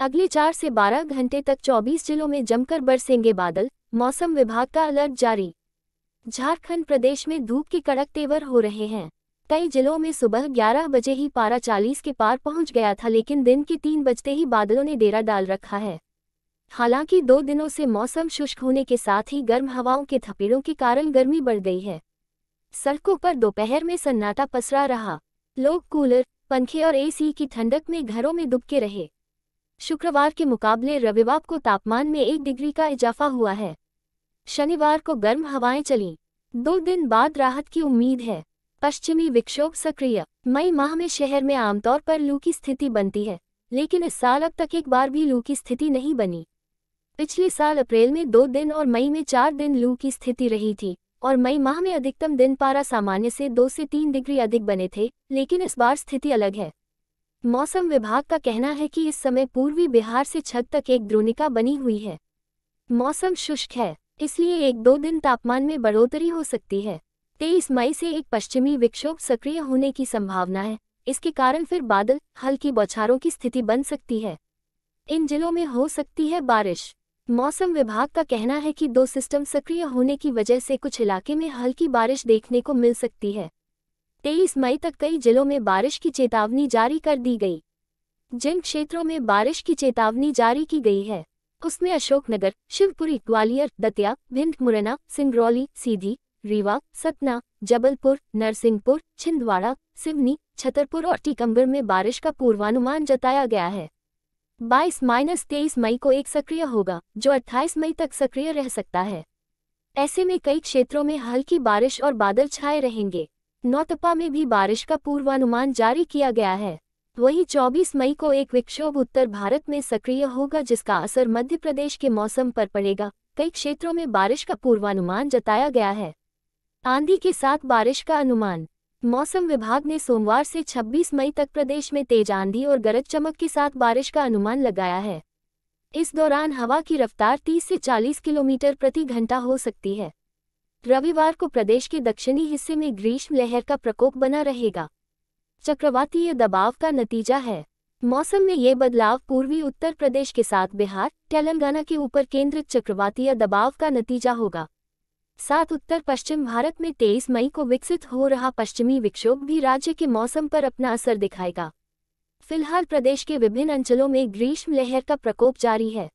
अगले चार से बारह घंटे तक चौबीस जिलों में जमकर बरसेंगे बादल मौसम विभाग का अलर्ट जारी झारखंड प्रदेश में धूप के कड़क तेवर हो रहे हैं कई जिलों में सुबह 11 बजे ही पारा 40 के पार पहुंच गया था लेकिन दिन के तीन बजते ही बादलों ने डेरा डाल रखा है हालांकि दो दिनों से मौसम शुष्क होने के साथ ही गर्म हवाओं के थपेड़ों के कारण गर्मी बढ़ गई है सड़कों पर दोपहर में सन्नाटा पसरा रहा लोग कूलर पंखे और एसी की ठंडक में घरों में दुबके रहे शुक्रवार के मुकाबले रविवार को तापमान में एक डिग्री का इजाफा हुआ है शनिवार को गर्म हवाएं चलीं दो दिन बाद राहत की उम्मीद है पश्चिमी विक्षोभ सक्रिय मई माह में शहर में आमतौर पर लू की स्थिति बनती है लेकिन इस साल अब तक एक बार भी लू की स्थिति नहीं बनी पिछले साल अप्रैल में दो दिन और मई में चार दिन लू की स्थिति रही थी और मई माह में अधिकतम दिन पारा सामान्य से दो से तीन डिग्री अधिक बने थे लेकिन इस बार स्थिति अलग है मौसम विभाग का कहना है कि इस समय पूर्वी बिहार से छत तक एक द्रोणिका बनी हुई है मौसम शुष्क है इसलिए एक दो दिन तापमान में बढ़ोतरी हो सकती है तेईस मई से एक पश्चिमी विक्षोभ सक्रिय होने की संभावना है इसके कारण फिर बादल हल्की बौछारों की स्थिति बन सकती है इन जिलों में हो सकती है बारिश मौसम विभाग का कहना है कि दो सिस्टम सक्रिय होने की वजह से कुछ इलाके में हल्की बारिश देखने को मिल सकती है तेईस मई तक कई जिलों में बारिश की चेतावनी जारी कर दी गई जिन क्षेत्रों में बारिश की चेतावनी जारी की गई है उसमें अशोकनगर शिवपुरी ग्वालियर दतिया भिंड मुरैना सिंगरौली सीधी रीवा सतना जबलपुर नरसिंहपुर छिंदवाड़ा सिवनी छतरपुर और टीकम्बर में बारिश का पूर्वानुमान जताया गया है 22 माइनस तेईस मई को एक सक्रिय होगा जो 28 मई तक सक्रिय रह सकता है ऐसे में कई क्षेत्रों में हल्की बारिश और बादल छाए रहेंगे नौतपा में भी बारिश का पूर्वानुमान जारी किया गया है वही 24 मई को एक विक्षोभ उत्तर भारत में सक्रिय होगा जिसका असर मध्य प्रदेश के मौसम पर पड़ेगा कई क्षेत्रों में बारिश का पूर्वानुमान जताया गया है आंधी के साथ बारिश का अनुमान मौसम विभाग ने सोमवार से 26 मई तक प्रदेश में तेज आंधी और गरज चमक के साथ बारिश का अनुमान लगाया है इस दौरान हवा की रफ्तार 30 से 40 किलोमीटर प्रति घंटा हो सकती है रविवार को प्रदेश के दक्षिणी हिस्से में ग्रीष्म लहर का प्रकोप बना रहेगा चक्रवातीय दबाव का नतीजा है मौसम में ये बदलाव पूर्वी उत्तर प्रदेश के साथ बिहार तेलंगाना के ऊपर केंद्रित चक्रवातीय दबाव का नतीजा होगा साथ उत्तर पश्चिम भारत में 23 मई को विकसित हो रहा पश्चिमी विक्षोभ भी राज्य के मौसम पर अपना असर दिखाएगा फिलहाल प्रदेश के विभिन्न अंचलों में ग्रीष्म लहर का प्रकोप जारी है